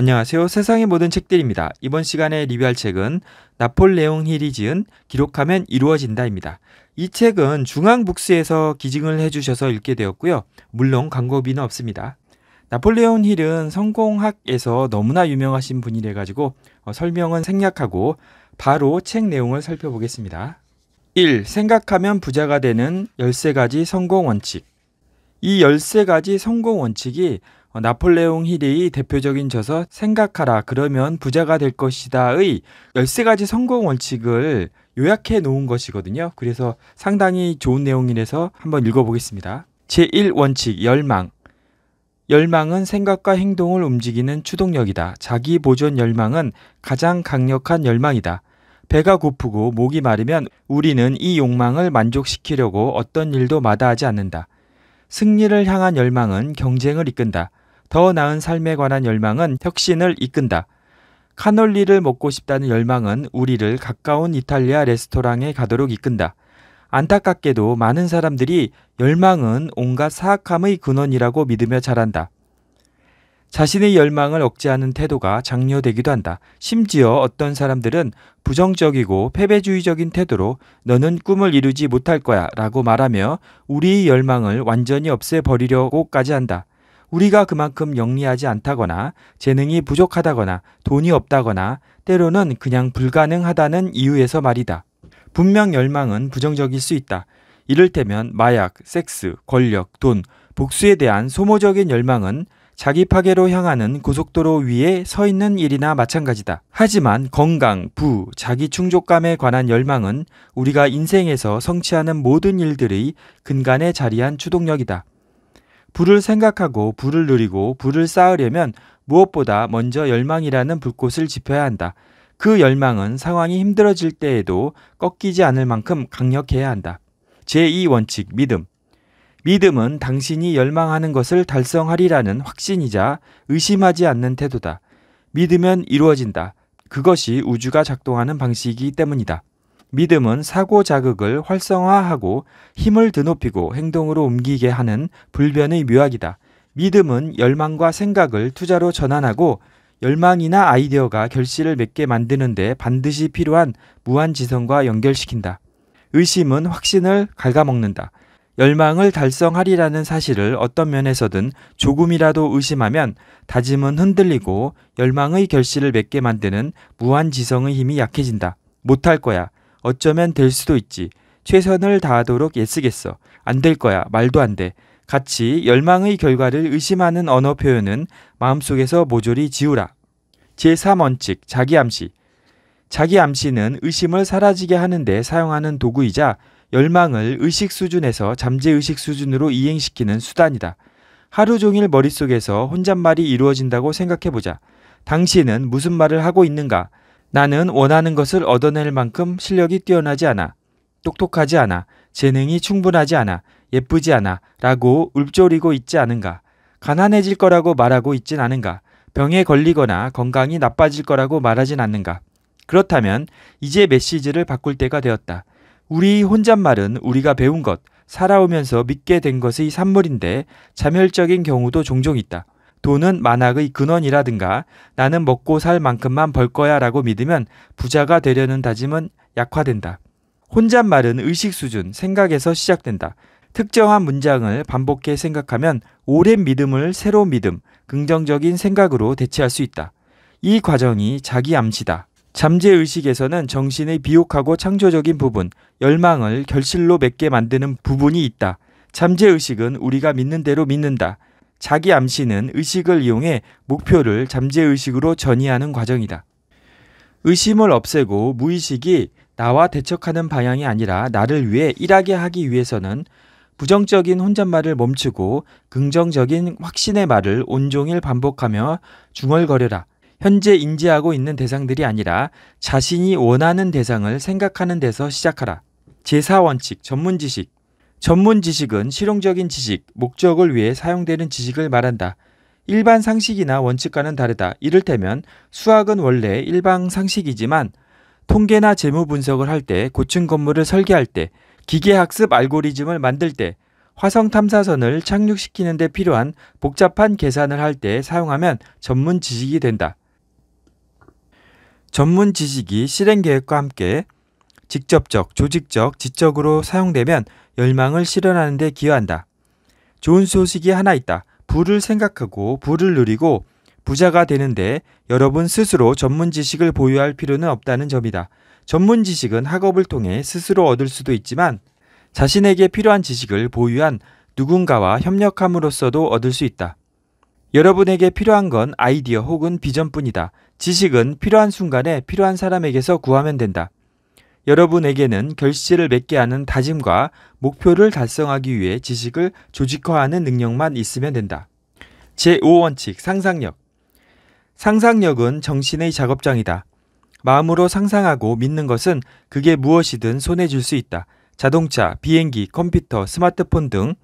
안녕하세요. 세상의 모든 책들입니다. 이번 시간에 리뷰할 책은 나폴레옹 힐이 지은 기록하면 이루어진다입니다. 이 책은 중앙북스에서 기증을 해주셔서 읽게 되었고요. 물론 광고비는 없습니다. 나폴레옹 힐은 성공학에서 너무나 유명하신 분이래 가지고 어, 설명은 생략하고 바로 책 내용을 살펴보겠습니다. 1. 생각하면 부자가 되는 13가지 성공 원칙 이 13가지 성공 원칙이 어, 나폴레옹 힐이 대표적인 저서 생각하라 그러면 부자가 될 것이다의 13가지 성공 원칙을 요약해 놓은 것이거든요. 그래서 상당히 좋은 내용이라서 한번 읽어보겠습니다. 제1원칙 열망 열망은 생각과 행동을 움직이는 추동력이다. 자기 보존 열망은 가장 강력한 열망이다. 배가 고프고 목이 마르면 우리는 이 욕망을 만족시키려고 어떤 일도 마다하지 않는다. 승리를 향한 열망은 경쟁을 이끈다. 더 나은 삶에 관한 열망은 혁신을 이끈다. 카놀리를 먹고 싶다는 열망은 우리를 가까운 이탈리아 레스토랑에 가도록 이끈다. 안타깝게도 많은 사람들이 열망은 온갖 사악함의 근원이라고 믿으며 자란다. 자신의 열망을 억제하는 태도가 장려되기도 한다. 심지어 어떤 사람들은 부정적이고 패배주의적인 태도로 너는 꿈을 이루지 못할 거야 라고 말하며 우리의 열망을 완전히 없애버리려고까지 한다. 우리가 그만큼 영리하지 않다거나 재능이 부족하다거나 돈이 없다거나 때로는 그냥 불가능하다는 이유에서 말이다. 분명 열망은 부정적일 수 있다. 이를테면 마약, 섹스, 권력, 돈, 복수에 대한 소모적인 열망은 자기 파괴로 향하는 고속도로 위에 서 있는 일이나 마찬가지다. 하지만 건강, 부, 자기 충족감에 관한 열망은 우리가 인생에서 성취하는 모든 일들의 근간에 자리한 추동력이다. 부를 생각하고 부를 누리고 부를 쌓으려면 무엇보다 먼저 열망이라는 불꽃을 지펴야 한다. 그 열망은 상황이 힘들어질 때에도 꺾이지 않을 만큼 강력해야 한다. 제2원칙 믿음 믿음은 당신이 열망하는 것을 달성하리라는 확신이자 의심하지 않는 태도다. 믿으면 이루어진다. 그것이 우주가 작동하는 방식이기 때문이다. 믿음은 사고 자극을 활성화하고 힘을 드높이고 행동으로 옮기게 하는 불변의 묘학이다. 믿음은 열망과 생각을 투자로 전환하고 열망이나 아이디어가 결실을 맺게 만드는데 반드시 필요한 무한지성과 연결시킨다. 의심은 확신을 갉아먹는다. 열망을 달성하리라는 사실을 어떤 면에서든 조금이라도 의심하면 다짐은 흔들리고 열망의 결실을 맺게 만드는 무한지성의 힘이 약해진다. 못할 거야. 어쩌면 될 수도 있지. 최선을 다하도록 애쓰겠어. 안 될 거야. 말도 안 돼. 같이 열망의 결과를 의심하는 언어 표현은 마음속에서 모조리 지우라. 제3원칙 자기암시 자기암시는 의심을 사라지게 하는 데 사용하는 도구이자 열망을 의식 수준에서 잠재의식 수준으로 이행시키는 수단이다. 하루 종일 머릿속에서 혼잣말이 이루어진다고 생각해보자. 당신은 무슨 말을 하고 있는가? 나는 원하는 것을 얻어낼 만큼 실력이 뛰어나지 않아. 똑똑하지 않아. 재능이 충분하지 않아. 예쁘지 않아. 라고 울조리고 있지 않은가. 가난해질 거라고 말하고 있진 않은가. 병에 걸리거나 건강이 나빠질 거라고 말하진 않는가. 그렇다면 이제 메시지를 바꿀 때가 되었다. 우리 혼잣말은 우리가 배운 것, 살아오면서 믿게 된 것의 산물인데 자멸적인 경우도 종종 있다. 돈은 만악의 근원이라든가 나는 먹고 살 만큼만 벌 거야 라고 믿으면 부자가 되려는 다짐은 약화된다. 혼잣말은 의식 수준, 생각에서 시작된다. 특정한 문장을 반복해 생각하면 오랜 믿음을 새로운 믿음, 긍정적인 생각으로 대체할 수 있다. 이 과정이 자기 암시다. 잠재의식에서는 정신의 비옥하고 창조적인 부분, 열망을 결실로 맺게 만드는 부분이 있다. 잠재의식은 우리가 믿는 대로 믿는다. 자기 암시는 의식을 이용해 목표를 잠재의식으로 전이하는 과정이다. 의심을 없애고 무의식이 나와 대척하는 방향이 아니라 나를 위해 일하게 하기 위해서는 부정적인 혼잣말을 멈추고 긍정적인 확신의 말을 온종일 반복하며 중얼거려라. 현재 인지하고 있는 대상들이 아니라 자신이 원하는 대상을 생각하는 데서 시작하라. 제4원칙 전문 지식. 전문 지식은 실용적인 지식, 목적을 위해 사용되는 지식을 말한다. 일반 상식이나 원칙과는 다르다. 이를테면 수학은 원래 일반 상식이지만 통계나 재무 분석을 할 때, 고층 건물을 설계할 때, 기계학습 알고리즘을 만들 때, 화성 탐사선을 착륙시키는 데 필요한 복잡한 계산을 할 때 사용하면 전문 지식이 된다. 전문 지식이 실행 계획과 함께 직접적, 조직적, 지적으로 사용되면 열망을 실현하는 데 기여한다. 좋은 소식이 하나 있다. 부를 생각하고 부를 누리고 부자가 되는데 여러분 스스로 전문 지식을 보유할 필요는 없다는 점이다. 전문 지식은 학업을 통해 스스로 얻을 수도 있지만 자신에게 필요한 지식을 보유한 누군가와 협력함으로써도 얻을 수 있다. 여러분에게 필요한 건 아이디어 혹은 비전뿐이다. 지식은 필요한 순간에 필요한 사람에게서 구하면 된다. 여러분에게는 결실을 맺게 하는 다짐과 목표를 달성하기 위해 지식을 조직화하는 능력만 있으면 된다. 제5원칙 상상력 상상력은 정신의 작업장이다. 마음으로 상상하고 믿는 것은 그게 무엇이든 손에 줄 수 있다. 자동차, 비행기, 컴퓨터, 스마트폰 등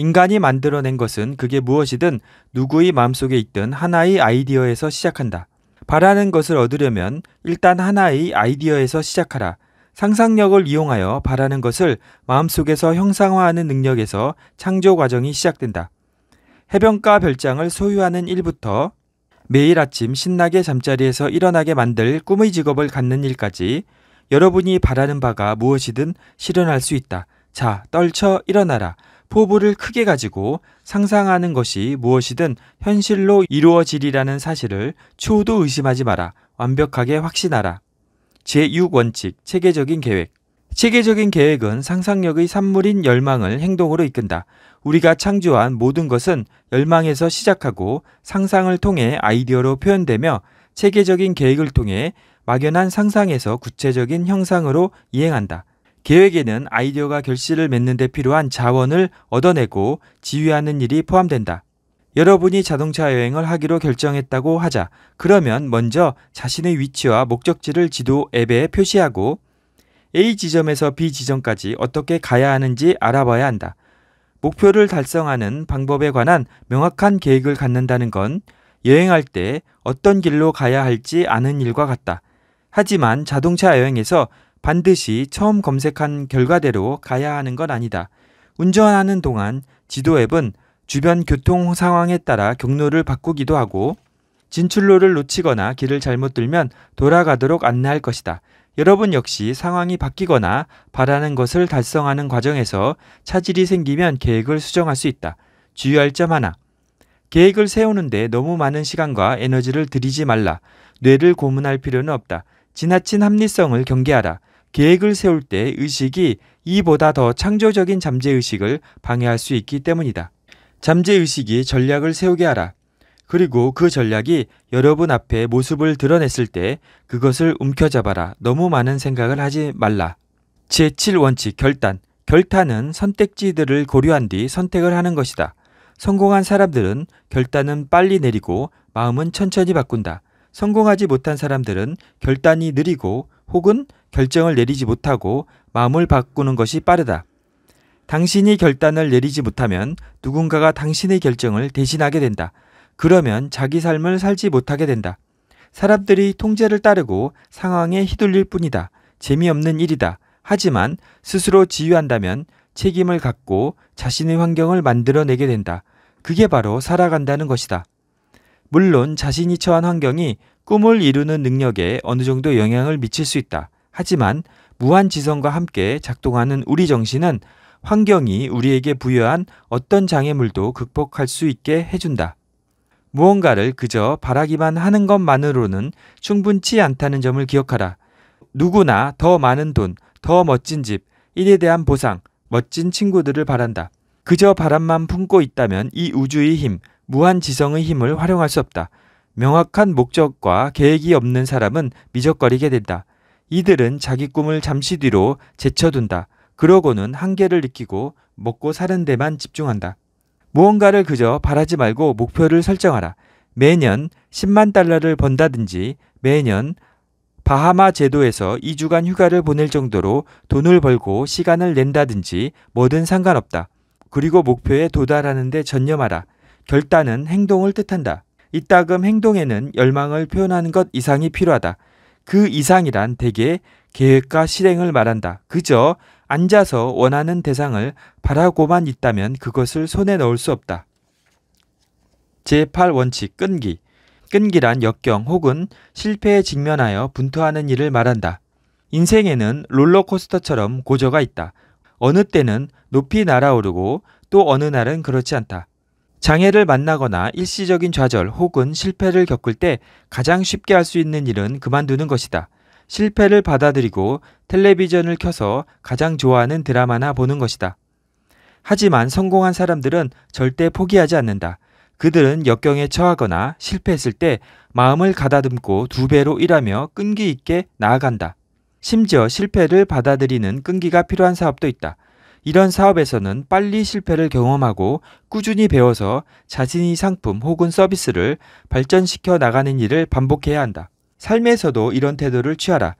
인간이 만들어낸 것은 그게 무엇이든 누구의 마음속에 있든 하나의 아이디어에서 시작한다. 바라는 것을 얻으려면 일단 하나의 아이디어에서 시작하라. 상상력을 이용하여 바라는 것을 마음속에서 형상화하는 능력에서 창조 과정이 시작된다. 해변가 별장을 소유하는 일부터 매일 아침 신나게 잠자리에서 일어나게 만들 꿈의 직업을 갖는 일까지 여러분이 바라는 바가 무엇이든 실현할 수 있다. 자, 떨쳐 일어나라. 포부를 크게 가지고 상상하는 것이 무엇이든 현실로 이루어지리라는 사실을 초도 의심하지 마라. 완벽하게 확신하라. 제6원칙 체계적인 계획 체계적인 계획은 상상력의 산물인 열망을 행동으로 이끈다. 우리가 창조한 모든 것은 열망에서 시작하고 상상을 통해 아이디어로 표현되며 체계적인 계획을 통해 막연한 상상에서 구체적인 형상으로 이행한다. 계획에는 아이디어가 결실을 맺는 데 필요한 자원을 얻어내고 지휘하는 일이 포함된다. 여러분이 자동차 여행을 하기로 결정했다고 하자. 그러면 먼저 자신의 위치와 목적지를 지도 앱에 표시하고 A 지점에서 B 지점까지 어떻게 가야 하는지 알아봐야 한다. 목표를 달성하는 방법에 관한 명확한 계획을 갖는다는 건 여행할 때 어떤 길로 가야 할지 아는 일과 같다. 하지만 자동차 여행에서 반드시 처음 검색한 결과대로 가야 하는 건 아니다. 운전하는 동안 지도 앱은 주변 교통 상황에 따라 경로를 바꾸기도 하고 진출로를 놓치거나 길을 잘못 들면 돌아가도록 안내할 것이다. 여러분 역시 상황이 바뀌거나 바라는 것을 달성하는 과정에서 차질이 생기면 계획을 수정할 수 있다. 주의할 점 하나. 계획을 세우는데 너무 많은 시간과 에너지를 들이지 말라. 뇌를 고문할 필요는 없다. 지나친 합리성을 경계하라. 계획을 세울 때 의식이 이보다 더 창조적인 잠재의식을 방해할 수 있기 때문이다. 잠재의식이 전략을 세우게 하라. 그리고 그 전략이 여러분 앞에 모습을 드러냈을 때 그것을 움켜잡아라. 너무 많은 생각을 하지 말라. 제7원칙 결단. 결단은 선택지들을 고려한 뒤 선택을 하는 것이다. 성공한 사람들은 결단은 빨리 내리고 마음은 천천히 바꾼다. 성공하지 못한 사람들은 결단이 느리고 혹은 결정을 내리지 못하고 마음을 바꾸는 것이 빠르다. 당신이 결단을 내리지 못하면 누군가가 당신의 결정을 대신하게 된다. 그러면 자기 삶을 살지 못하게 된다. 사람들이 통제를 따르고 상황에 휘둘릴 뿐이다. 재미없는 일이다. 하지만 스스로 지휘한다면 책임을 갖고 자신의 환경을 만들어내게 된다. 그게 바로 살아간다는 것이다. 물론 자신이 처한 환경이 꿈을 이루는 능력에 어느 정도 영향을 미칠 수 있다. 하지만 무한지성과 함께 작동하는 우리 정신은 환경이 우리에게 부여한 어떤 장애물도 극복할 수 있게 해준다. 무언가를 그저 바라기만 하는 것만으로는 충분치 않다는 점을 기억하라. 누구나 더 많은 돈, 더 멋진 집, 일에 대한 보상, 멋진 친구들을 바란다. 그저 바람만 품고 있다면 이 우주의 힘, 무한 지성의 힘을 활용할 수 없다. 명확한 목적과 계획이 없는 사람은 미적거리게 된다. 이들은 자기 꿈을 잠시 뒤로 제쳐둔다. 그러고는 한계를 느끼고 먹고 사는 데만 집중한다. 무언가를 그저 바라지 말고 목표를 설정하라. 매년 10만 달러를 번다든지 매년 바하마 제도에서 2주간 휴가를 보낼 정도로 돈을 벌고 시간을 낸다든지 뭐든 상관없다. 그리고 목표에 도달하는 데 전념하라. 결단은 행동을 뜻한다. 이따금 행동에는 열망을 표현하는 것 이상이 필요하다. 그 이상이란 대개 계획과 실행을 말한다. 그저 앉아서 원하는 대상을 바라고만 있다면 그것을 손에 넣을 수 없다. 제8원칙 끈기. 끈기란 역경 혹은 실패에 직면하여 분투하는 일을 말한다. 인생에는 롤러코스터처럼 고저가 있다. 어느 때는 높이 날아오르고 또 어느 날은 그렇지 않다. 장애를 만나거나 일시적인 좌절 혹은 실패를 겪을 때 가장 쉽게 할 수 있는 일은 그만두는 것이다. 실패를 받아들이고 텔레비전을 켜서 가장 좋아하는 드라마나 보는 것이다. 하지만 성공한 사람들은 절대 포기하지 않는다. 그들은 역경에 처하거나 실패했을 때 마음을 가다듬고 두 배로 일하며 끈기 있게 나아간다. 심지어 실패를 받아들이는 끈기가 필요한 사업도 있다. 이런 사업에서는 빨리 실패를 경험하고 꾸준히 배워서 자신이 상품 혹은 서비스를 발전시켜 나가는 일을 반복해야 한다. 삶에서도 이런 태도를 취하라.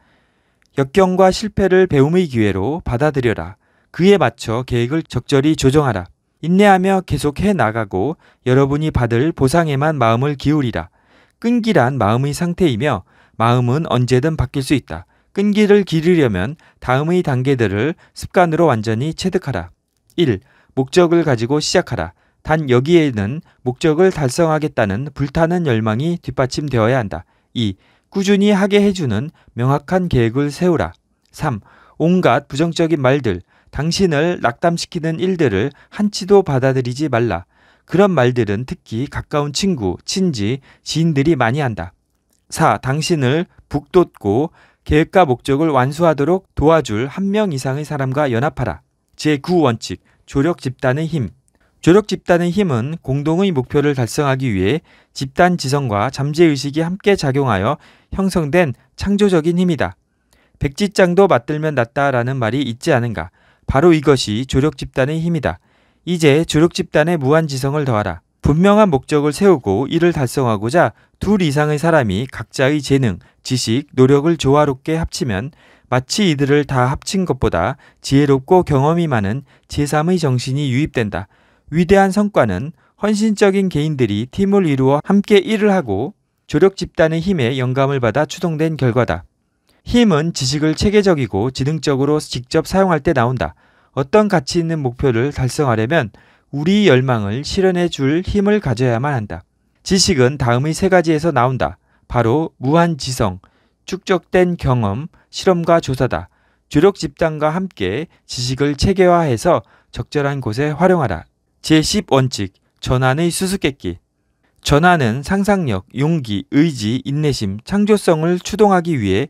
역경과 실패를 배움의 기회로 받아들여라. 그에 맞춰 계획을 적절히 조정하라. 인내하며 계속 해 나가고 여러분이 받을 보상에만 마음을 기울이라. 끈기란 마음의 상태이며 마음은 언제든 바뀔 수 있다. 끈기를 기르려면 다음의 단계들을 습관으로 완전히 체득하라. 1. 목적을 가지고 시작하라. 단 여기에는 목적을 달성하겠다는 불타는 열망이 뒷받침되어야 한다. 2. 꾸준히 하게 해주는 명확한 계획을 세우라. 3. 온갖 부정적인 말들, 당신을 낙담시키는 일들을 한치도 받아들이지 말라. 그런 말들은 특히 가까운 친구, 친지, 지인들이 많이 한다. 4. 당신을 북돋고 계획과 목적을 완수하도록 도와줄 한 명 이상의 사람과 연합하라. 제9원칙 조력 집단의 힘 조력 집단의 힘은 공동의 목표를 달성하기 위해 집단 지성과 잠재의식이 함께 작용하여 형성된 창조적인 힘이다. 백지장도 맞들면 낫다라는 말이 있지 않은가. 바로 이것이 조력 집단의 힘이다. 이제 조력 집단의 무한 지성을 더하라. 분명한 목적을 세우고 이를 달성하고자 둘 이상의 사람이 각자의 재능, 지식, 노력을 조화롭게 합치면 마치 이들을 다 합친 것보다 지혜롭고 경험이 많은 제3의 정신이 유입된다. 위대한 성과는 헌신적인 개인들이 팀을 이루어 함께 일을 하고 조력 집단의 힘에 영감을 받아 추동된 결과다. 힘은 지식을 체계적이고 지능적으로 직접 사용할 때 나온다. 어떤 가치 있는 목표를 달성하려면 우리 열망을 실현해 줄 힘을 가져야만 한다. 지식은 다음의 세 가지에서 나온다. 바로 무한 지성, 축적된 경험, 실험과 조사다. 주력 집단과 함께 지식을 체계화해서 적절한 곳에 활용하라. 제10원칙, 전환의 수수께끼. 전환은 상상력, 용기, 의지, 인내심, 창조성을 추동하기 위해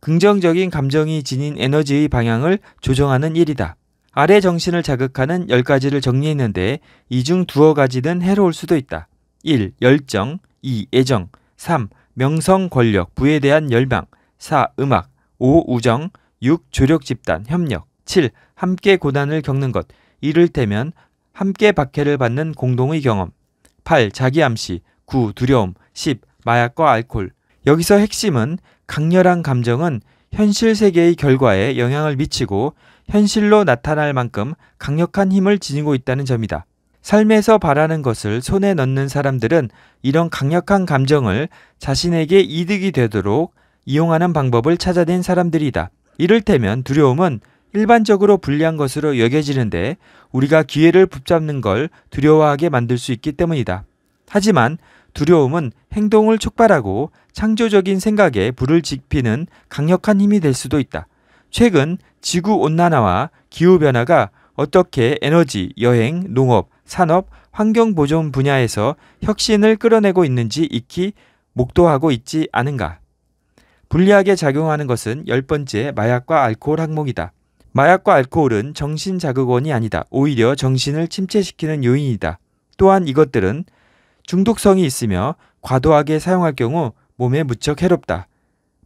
긍정적인 감정이 지닌 에너지의 방향을 조정하는 일이다. 아래 정신을 자극하는 10가지를 정리했는데 이 중 두어 가지는 해로울 수도 있다. 1. 열정 2. 애정 3. 명성, 권력, 부에 대한 열망 4. 음악 5. 우정 6. 조력 집단, 협력 7. 함께 고난을 겪는 것 이를테면 함께 박해를 받는 공동의 경험 8. 자기 암시 9. 두려움 10. 마약과 알코올 여기서 핵심은 강렬한 감정은 현실 세계의 결과에 영향을 미치고 현실로 나타날 만큼 강력한 힘을 지니고 있다는 점이다. 삶에서 바라는 것을 손에 넣는 사람들은 이런 강력한 감정을 자신에게 이득이 되도록 이용하는 방법을 찾아낸 사람들이다. 이를테면 두려움은 일반적으로 불리한 것으로 여겨지는데 우리가 기회를 붙잡는 걸 두려워하게 만들 수 있기 때문이다. 하지만 두려움은 행동을 촉발하고 창조적인 생각에 불을 지피는 강력한 힘이 될 수도 있다. 최근 지구온난화와 기후변화가 어떻게 에너지, 여행, 농업, 산업, 환경보존 분야에서 혁신을 끌어내고 있는지 익히 목도하고 있지 않은가. 불리하게 작용하는 것은 열 번째 마약과 알코올 항목이다. 마약과 알코올은 정신자극원이 아니다. 오히려 정신을 침체시키는 요인이다. 또한 이것들은 중독성이 있으며 과도하게 사용할 경우 몸에 무척 해롭다.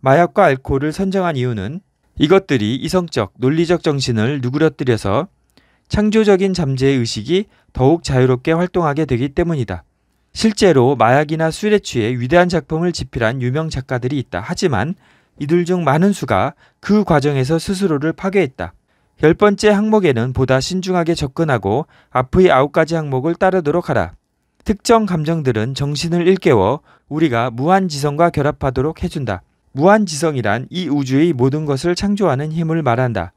마약과 알코올을 선정한 이유는 이것들이 이성적, 논리적 정신을 누그러뜨려서 창조적인 잠재의 의식이 더욱 자유롭게 활동하게 되기 때문이다. 실제로 마약이나 술에 취해 위대한 작품을 집필한 유명 작가들이 있다. 하지만 이들 중 많은 수가 그 과정에서 스스로를 파괴했다. 열 번째 항목에는 보다 신중하게 접근하고 앞의 아홉 가지 항목을 따르도록 하라. 특정 감정들은 정신을 일깨워 우리가 무한 지성과 결합하도록 해준다. 무한지성이란 이 우주의 모든 것을 창조하는 힘을 말한다.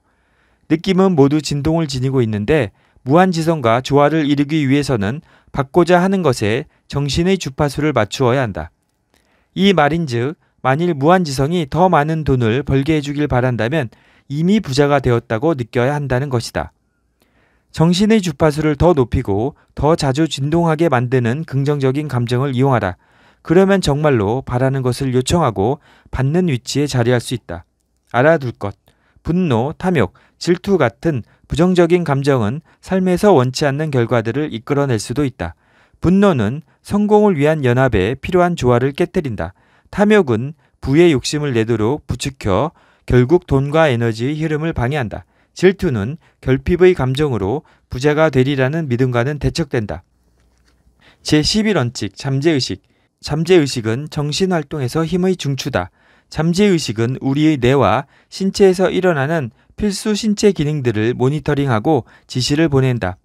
느낌은 모두 진동을 지니고 있는데 무한지성과 조화를 이루기 위해서는 받고자 하는 것에 정신의 주파수를 맞추어야 한다. 이 말인즉 만일 무한지성이 더 많은 돈을 벌게 해주길 바란다면 이미 부자가 되었다고 느껴야 한다는 것이다. 정신의 주파수를 더 높이고 더 자주 진동하게 만드는 긍정적인 감정을 이용하라. 그러면 정말로 바라는 것을 요청하고 받는 위치에 자리할 수 있다. 알아둘 것. 분노, 탐욕, 질투 같은 부정적인 감정은 삶에서 원치 않는 결과들을 이끌어낼 수도 있다. 분노는 성공을 위한 연합에 필요한 조화를 깨뜨린다. 탐욕은 부의 욕심을 내도록 부추켜 결국 돈과 에너지의 흐름을 방해한다. 질투는 결핍의 감정으로 부자가 되리라는 믿음과는 대척된다. 제11원칙 잠재의식 잠재의식은 정신활동에서 힘의 중추다. 잠재의식은 우리의 뇌와 신체에서 일어나는 필수 신체 기능들을 모니터링하고 지시를 보낸다.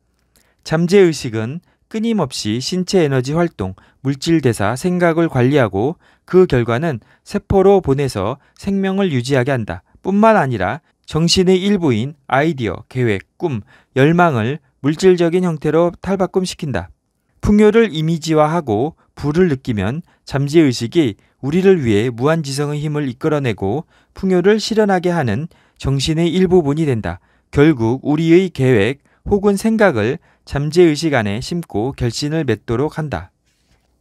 잠재의식은 끊임없이 신체 에너지 활동, 물질 대사, 생각을 관리하고 그 결과는 세포로 보내서 생명을 유지하게 한다. 뿐만 아니라 정신의 일부인 아이디어, 계획, 꿈, 열망을 물질적인 형태로 탈바꿈시킨다. 풍요를 이미지화하고 불을 느끼면 잠재의식이 우리를 위해 무한지성의 힘을 이끌어내고 풍요를 실현하게 하는 정신의 일부분이 된다. 결국 우리의 계획 혹은 생각을 잠재의식 안에 심고 결신을 맺도록 한다.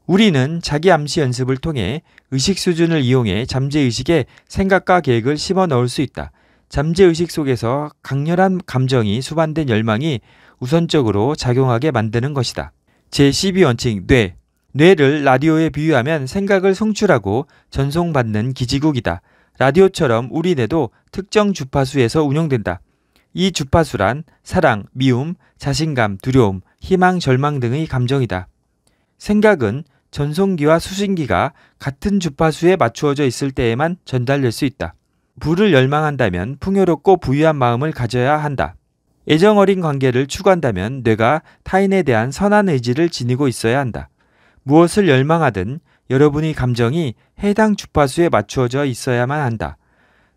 우리는 자기 암시 연습을 통해 의식 수준을 이용해 잠재의식에 생각과 계획을 심어 넣을 수 있다. 잠재의식 속에서 강렬한 감정이 수반된 열망이 우선적으로 작용하게 만드는 것이다. 제12원칙 뇌 뇌를 라디오에 비유하면 생각을 송출하고 전송받는 기지국이다. 라디오처럼 우리 뇌도 특정 주파수에서 운영된다. 이 주파수란 사랑, 미움, 자신감, 두려움, 희망, 절망 등의 감정이다. 생각은 전송기와 수신기가 같은 주파수에 맞추어져 있을 때에만 전달될 수 있다. 부를 열망한다면 풍요롭고 부유한 마음을 가져야 한다. 애정 어린 관계를 추구한다면 뇌가 타인에 대한 선한 의지를 지니고 있어야 한다. 무엇을 열망하든 여러분의 감정이 해당 주파수에 맞추어져 있어야만 한다.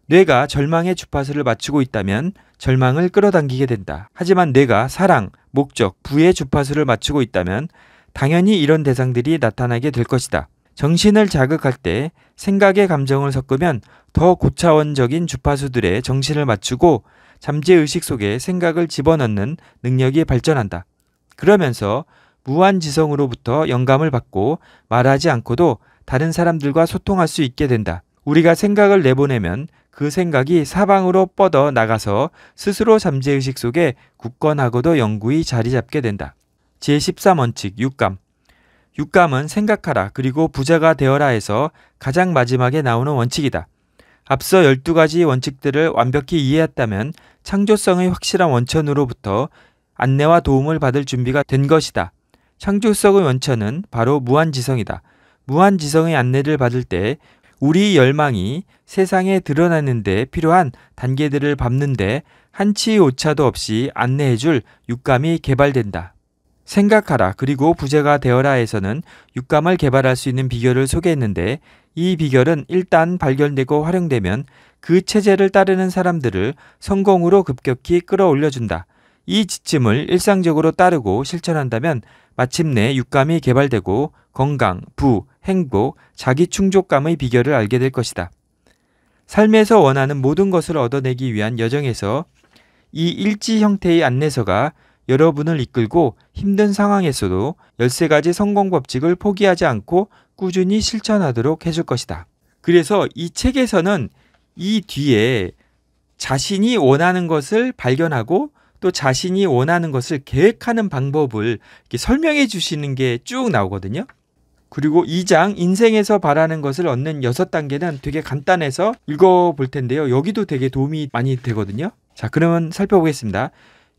뇌가 절망의 주파수를 맞추고 있다면 절망을 끌어당기게 된다. 하지만 뇌가 사랑, 목적, 부의 주파수를 맞추고 있다면 당연히 이런 대상들이 나타나게 될 것이다. 정신을 자극할 때 생각의 감정을 섞으면 더 고차원적인 주파수들의 정신을 맞추고 잠재의식 속에 생각을 집어넣는 능력이 발전한다. 그러면서 무한지성으로부터 영감을 받고 말하지 않고도 다른 사람들과 소통할 수 있게 된다. 우리가 생각을 내보내면 그 생각이 사방으로 뻗어 나가서 스스로 잠재의식 속에 굳건하고도 영구히 자리 잡게 된다. 제1 4원칙 육감 육감은 생각하라 그리고 부자가 되어라 해서 가장 마지막에 나오는 원칙이다. 앞서 12가지 원칙들을 완벽히 이해했다면 창조성의 확실한 원천으로부터 안내와 도움을 받을 준비가 된 것이다. 창조성의 원천은 바로 무한지성이다. 무한지성의 안내를 받을 때 우리 열망이 세상에 드러나는데 필요한 단계들을 밟는데 한치 오차도 없이 안내해줄 육감이 개발된다. 생각하라 그리고 부재가 되어라에서는 육감을 개발할 수 있는 비결을 소개했는데 이 비결은 일단 발견되고 활용되면 그 체제를 따르는 사람들을 성공으로 급격히 끌어올려준다. 이 지침을 일상적으로 따르고 실천한다면 마침내 육감이 개발되고 건강, 부, 행복, 자기 충족감의 비결을 알게 될 것이다. 삶에서 원하는 모든 것을 얻어내기 위한 여정에서 이 일지 형태의 안내서가 여러분을 이끌고 힘든 상황에서도 13가지 성공 법칙을 포기하지 않고 꾸준히 실천하도록 해줄 것이다. 그래서 이 책에서는 이 뒤에 자신이 원하는 것을 발견하고 또 자신이 원하는 것을 계획하는 방법을 설명해 주시는 게 쭉 나오거든요. 그리고 2장 인생에서 바라는 것을 얻는 6단계는 되게 간단해서 읽어 볼 텐데요. 여기도 되게 도움이 많이 되거든요. 자, 그러면 살펴보겠습니다.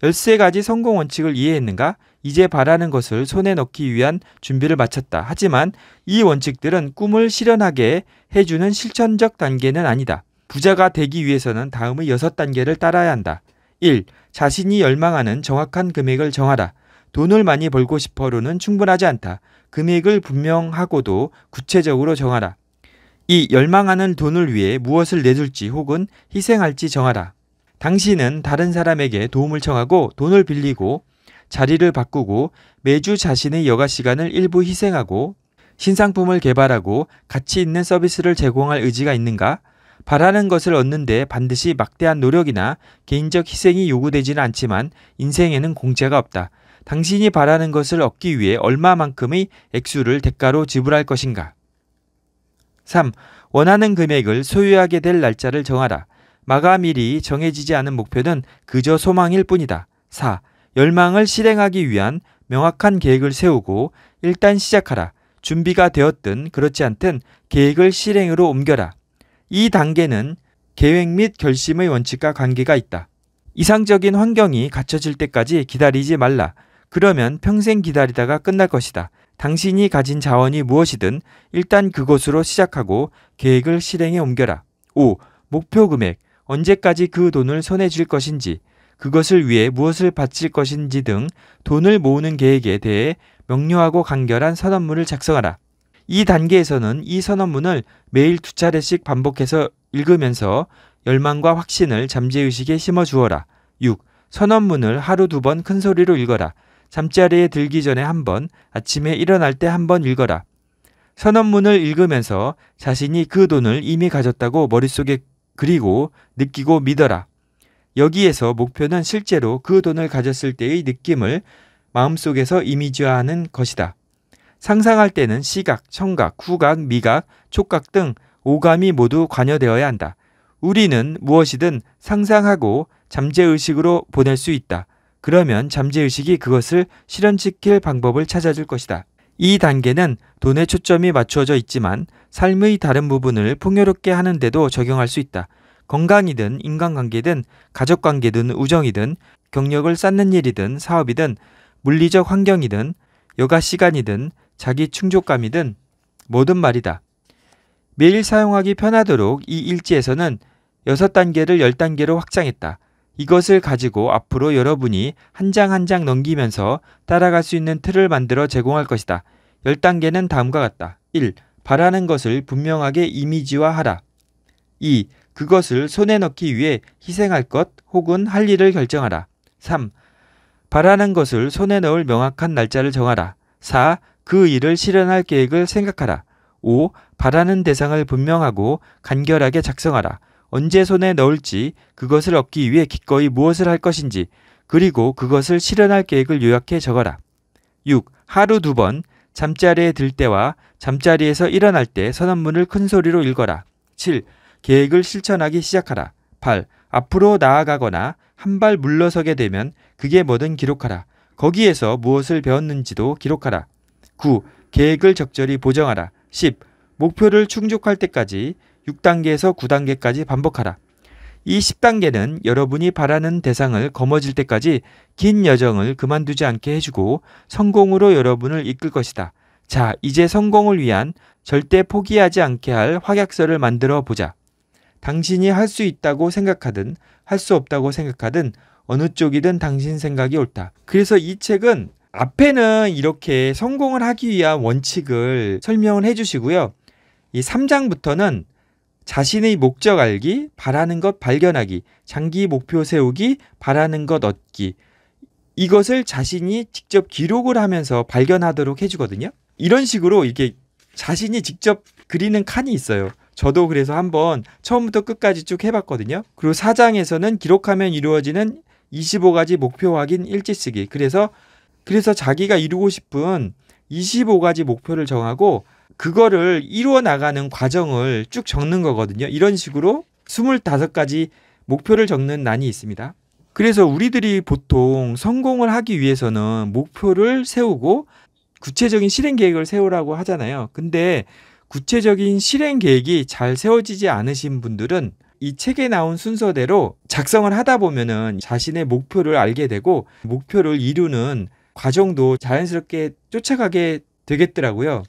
13가지 성공 원칙을 이해했는가? 이제 바라는 것을 손에 넣기 위한 준비를 마쳤다. 하지만 이 원칙들은 꿈을 실현하게 해주는 실천적 단계는 아니다. 부자가 되기 위해서는 다음의 6단계를 따라야 한다. 1. 자신이 열망하는 정확한 금액을 정하다. 돈을 많이 벌고 싶어로는 충분하지 않다. 금액을 분명하고도 구체적으로 정하라. 2. 열망하는 돈을 위해 무엇을 내줄지 혹은 희생할지 정하라. 당신은 다른 사람에게 도움을 청하고 돈을 빌리고 자리를 바꾸고 매주 자신의 여가 시간을 일부 희생하고 신상품을 개발하고 가치 있는 서비스를 제공할 의지가 있는가? 바라는 것을 얻는데 반드시 막대한 노력이나 개인적 희생이 요구되지는 않지만 인생에는 공짜가 없다. 당신이 바라는 것을 얻기 위해 얼마만큼의 액수를 대가로 지불할 것인가? 3. 원하는 금액을 소유하게 될 날짜를 정하라. 마감일이 정해지지 않은 목표는 그저 소망일 뿐이다. 4. 열망을 실행하기 위한 명확한 계획을 세우고 일단 시작하라. 준비가 되었든 그렇지 않든 계획을 실행으로 옮겨라. 이 단계는 계획 및 결심의 원칙과 관계가 있다. 이상적인 환경이 갖춰질 때까지 기다리지 말라. 그러면 평생 기다리다가 끝날 것이다. 당신이 가진 자원이 무엇이든 일단 그곳으로 시작하고 계획을 실행에 옮겨라. 5. 목표 금액. 언제까지 그 돈을 손에 쥘 것인지, 그것을 위해 무엇을 바칠 것인지 등 돈을 모으는 계획에 대해 명료하고 간결한 선언문을 작성하라. 이 단계에서는 이 선언문을 매일 두 차례씩 반복해서 읽으면서 열망과 확신을 잠재의식에 심어주어라. 6. 선언문을 하루 두 번 큰 소리로 읽어라. 잠자리에 들기 전에 한 번, 아침에 일어날 때 한 번 읽어라. 선언문을 읽으면서 자신이 그 돈을 이미 가졌다고 머릿속에 그리고 느끼고 믿어라. 여기에서 목표는 실제로 그 돈을 가졌을 때의 느낌을 마음속에서 이미지화하는 것이다. 상상할 때는 시각, 청각, 후각, 미각, 촉각 등 오감이 모두 관여되어야 한다. 우리는 무엇이든 상상하고 잠재의식으로 보낼 수 있다. 그러면 잠재의식이 그것을 실현시킬 방법을 찾아줄 것이다. 이 단계는 돈에 초점이 맞추어져 있지만 삶의 다른 부분을 풍요롭게 하는데도 적용할 수 있다. 건강이든 인간관계든 가족관계든 우정이든 경력을 쌓는 일이든 사업이든 물리적 환경이든 여가 시간이든 자기 충족감이든 뭐든 말이다. 매일 사용하기 편하도록 이 일지에서는 6단계를 10단계로 확장했다. 이것을 가지고 앞으로 여러분이 한 장 한 장 넘기면서 따라갈 수 있는 틀을 만들어 제공할 것이다. 10단계는 다음과 같다. 1. 바라는 것을 분명하게 이미지화하라. 2. 그것을 손에 넣기 위해 희생할 것 혹은 할 일을 결정하라. 3. 바라는 것을 손에 넣을 명확한 날짜를 정하라. 4. 그 일을 실현할 계획을 생각하라. 5. 바라는 대상을 분명하고 간결하게 작성하라. 언제 손에 넣을지, 그것을 얻기 위해 기꺼이 무엇을 할 것인지, 그리고 그것을 실현할 계획을 요약해 적어라. 6. 하루 두 번, 잠자리에 들 때와 잠자리에서 일어날 때 선언문을 큰 소리로 읽어라. 7. 계획을 실천하기 시작하라. 8. 앞으로 나아가거나 한 발 물러서게 되면 그게 뭐든 기록하라. 거기에서 무엇을 배웠는지도 기록하라. 9. 계획을 적절히 보정하라. 10. 목표를 충족할 때까지 6단계에서 9단계까지 반복하라. 이 10단계는 여러분이 바라는 대상을 거머쥘 때까지 긴 여정을 그만두지 않게 해주고 성공으로 여러분을 이끌 것이다. 자, 이제 성공을 위한 절대 포기하지 않게 할 확약서를 만들어 보자. 당신이 할 수 있다고 생각하든 할 수 없다고 생각하든 어느 쪽이든 당신 생각이 옳다. 그래서 이 책은 앞에는 이렇게 성공을 하기 위한 원칙을 설명을 해주시고요. 이 3장부터는 자신의 목적 알기, 바라는 것 발견하기, 장기 목표 세우기, 바라는 것 얻기. 이것을 자신이 직접 기록을 하면서 발견하도록 해주거든요. 이런 식으로 이렇게 자신이 직접 그리는 칸이 있어요. 저도 그래서 한번 처음부터 끝까지 쭉 해봤거든요. 그리고 4장에서는 기록하면 이루어지는 25가지 목표 확인 일지 쓰기. 그래서 그래서 자기가 이루고 싶은 25가지 목표를 정하고 그거를 이루어 나가는 과정을 쭉 적는 거거든요. 이런 식으로 25가지 목표를 적는 난이 있습니다. 그래서 우리들이 보통 성공을 하기 위해서는 목표를 세우고 구체적인 실행 계획을 세우라고 하잖아요. 근데 구체적인 실행 계획이 잘 세워지지 않으신 분들은 이 책에 나온 순서대로 작성을 하다 보면은 자신의 목표를 알게 되고 목표를 이루는 과정도 자연스럽게 쫓아가게 되겠더라고요.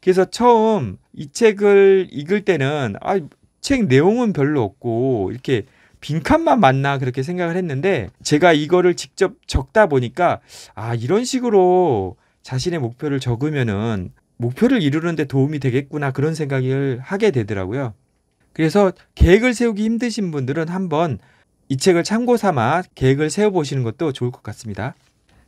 그래서 처음 이 책을 읽을 때는 아, 책 내용은 별로 없고 이렇게 빈칸만 맞나 그렇게 생각을 했는데 제가 이거를 직접 적다 보니까 아 이런 식으로 자신의 목표를 적으면은 목표를 이루는데 도움이 되겠구나 그런 생각을 하게 되더라고요. 그래서 계획을 세우기 힘드신 분들은 한번 이 책을 참고 삼아 계획을 세워 보시는 것도 좋을 것 같습니다.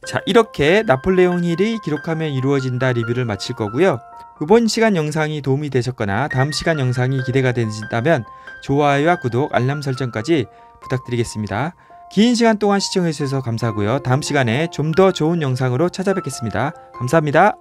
자, 이렇게 나폴레옹 힐이 기록하면 이루어진다 리뷰를 마칠 거고요. 이번 시간 영상이 도움이 되셨거나 다음 시간 영상이 기대가 되신다면 좋아요와 구독, 알람 설정까지 부탁드리겠습니다. 긴 시간 동안 시청해주셔서 감사하고요. 다음 시간에 좀 더 좋은 영상으로 찾아뵙겠습니다. 감사합니다.